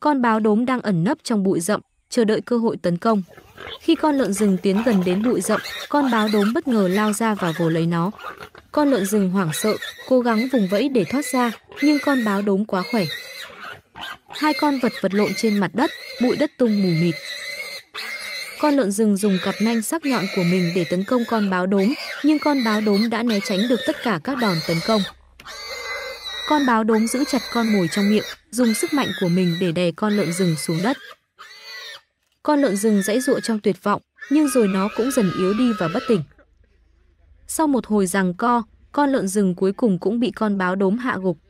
Con báo đốm đang ẩn nấp trong bụi rậm, chờ đợi cơ hội tấn công. Khi con lợn rừng tiến gần đến bụi rậm, con báo đốm bất ngờ lao ra và vồ lấy nó. Con lợn rừng hoảng sợ, cố gắng vùng vẫy để thoát ra, nhưng con báo đốm quá khỏe. Hai con vật vật lộn trên mặt đất, bụi đất tung mù mịt. Con lợn rừng dùng cặp nanh sắc nhọn của mình để tấn công con báo đốm, nhưng con báo đốm đã né tránh được tất cả các đòn tấn công. Con báo đốm giữ chặt con mồi trong miệng, dùng sức mạnh của mình để đè con lợn rừng xuống đất. Con lợn rừng dãy dụa trong tuyệt vọng, nhưng rồi nó cũng dần yếu đi và bất tỉnh. Sau một hồi giằng co, con lợn rừng cuối cùng cũng bị con báo đốm hạ gục.